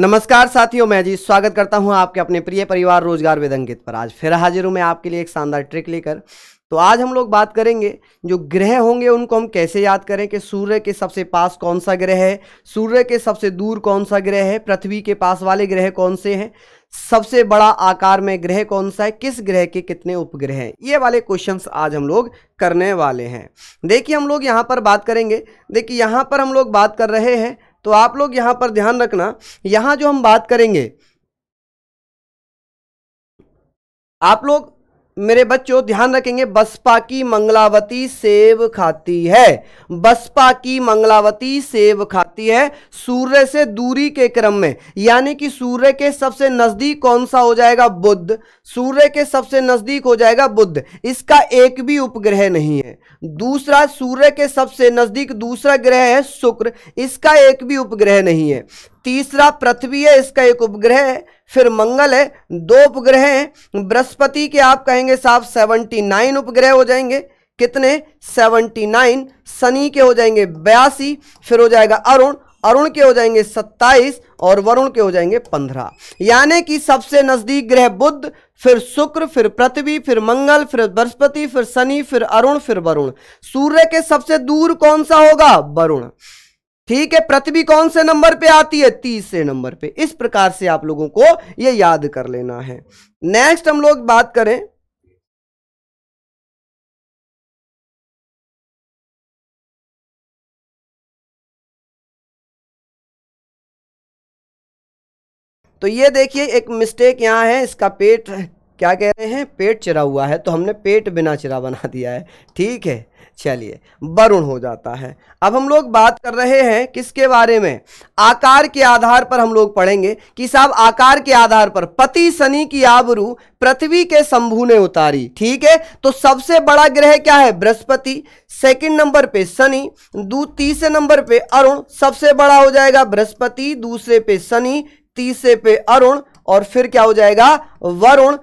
नमस्कार साथियों मैं जी स्वागत करता हूं आपके अपने प्रिय परिवार रोजगार वेदंगित पर आज फिर हाजिर हूं मैं आपके लिए एक शानदार ट्रिक लेकर तो आज हम लोग बात करेंगे जो ग्रह होंगे उनको हम कैसे याद करें कि सूर्य के सबसे पास कौन सा ग्रह है सूर्य के सबसे दूर कौन सा ग्रह है पृथ्वी के पास वाले ग्रह कौन से हैं सबसे बड़ा आकार में ग्रह कौन सा है किस ग्रह के कितने उपग्रह हैं ये वाले क्वेश्चंस आज हम लोग करने वाले हैं देखिए हम लोग यहाँ पर बात करेंगे देखिए यहाँ पर हम लोग बात कर रहे हैं तो आप लोग यहां पर ध्यान रखना यहां जो हम बात करेंगे आप लोग मेरे बच्चों ध्यान रखेंगे बसपा की मंगलावती सेव खाती है बसपा की मंगलावती सेव खाती है सूर्य से दूरी के क्रम में यानी कि सूर्य के सबसे नज़दीक कौन सा हो जाएगा बुद्ध सूर्य के सबसे नज़दीक हो जाएगा बुद्ध इसका एक भी उपग्रह नहीं है दूसरा सूर्य के सबसे नज़दीक दूसरा ग्रह है शुक्र इसका एक भी उपग्रह नहीं है तीसरा पृथ्वी है इसका एक उपग्रह है फिर मंगल है दो उपग्रह हैं बृहस्पति के आप कहेंगे साहब सेवनटी नाइन उपग्रह हो जाएंगे कितने सेवनटी नाइन शनि के हो जाएंगे बयासी फिर हो जाएगा अरुण अरुण के हो जाएंगे सत्ताईस और वरुण के हो जाएंगे पंद्रह यानी कि सबसे नज़दीक ग्रह बुद्ध फिर शुक्र फिर पृथ्वी फिर मंगल फिर बृहस्पति फिर शनि फिर अरुण फिर वरुण सूर्य के सबसे दूर कौन सा होगा वरुण ठीक है पृथ्वी कौन से नंबर पे आती है तीसरे नंबर पे इस प्रकार से आप लोगों को ये याद कर लेना है नेक्स्ट हम लोग बात करें तो ये देखिए एक मिस्टेक यहां है इसका पेट क्या कह रहे हैं पेट चिरा हुआ है तो हमने पेट बिना चिरा बना दिया है ठीक है चलिए वरुण हो जाता है अब हम लोग बात कर रहे हैं किसके बारे में आकार के आधार पर हम लोग पढ़ेंगे कि साहब आकार के आधार पर पति शनि की आबरू पृथ्वी के शंभू ने उतारी ठीक है तो सबसे बड़ा ग्रह क्या है बृहस्पति सेकंड नंबर पे शनि दू तीसरे नंबर पे अरुण सबसे बड़ा हो जाएगा बृहस्पति दूसरे पे शनि तीसरे पे अरुण और फिर क्या हो जाएगा वरुण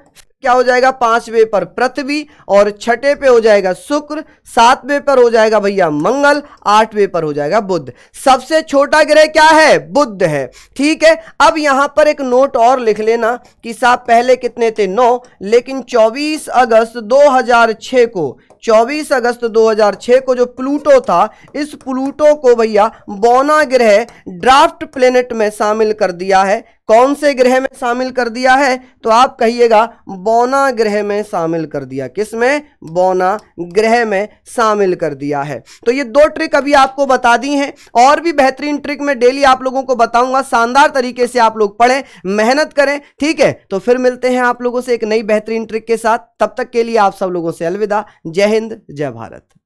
क्या हो जाएगा पांचवे पर पृथ्वी और छठे पे हो जाएगा शुक्र सातवें पर हो जाएगा भैया मंगल आठवें पर हो जाएगा बुद्ध सबसे छोटा ग्रह क्या है बुद्ध है ठीक है अब यहां पर एक नोट और लिख लेना कि साहब पहले कितने थे नौ लेकिन 24 अगस्त 2006 को 24 अगस्त 2006 को जो प्लूटो था इस प्लूटो को भैया बौना ग्रह ड्राफ्ट प्लेनेट में शामिल कर दिया है कौन से ग्रह में शामिल कर दिया है तो आप कहिएगा बौना ग्रह में शामिल कर दिया किस में बौना ग्रह में शामिल कर दिया है तो ये दो ट्रिक अभी आपको बता दी हैं और भी बेहतरीन ट्रिक मैं डेली आप लोगों को बताऊंगा शानदार तरीके से आप लोग पढ़ें मेहनत करें ठीक है तो फिर मिलते हैं आप लोगों से एक नई बेहतरीन ट्रिक के साथ तब तक के लिए आप सब लोगों से अलविदा जय हिंद जय भारत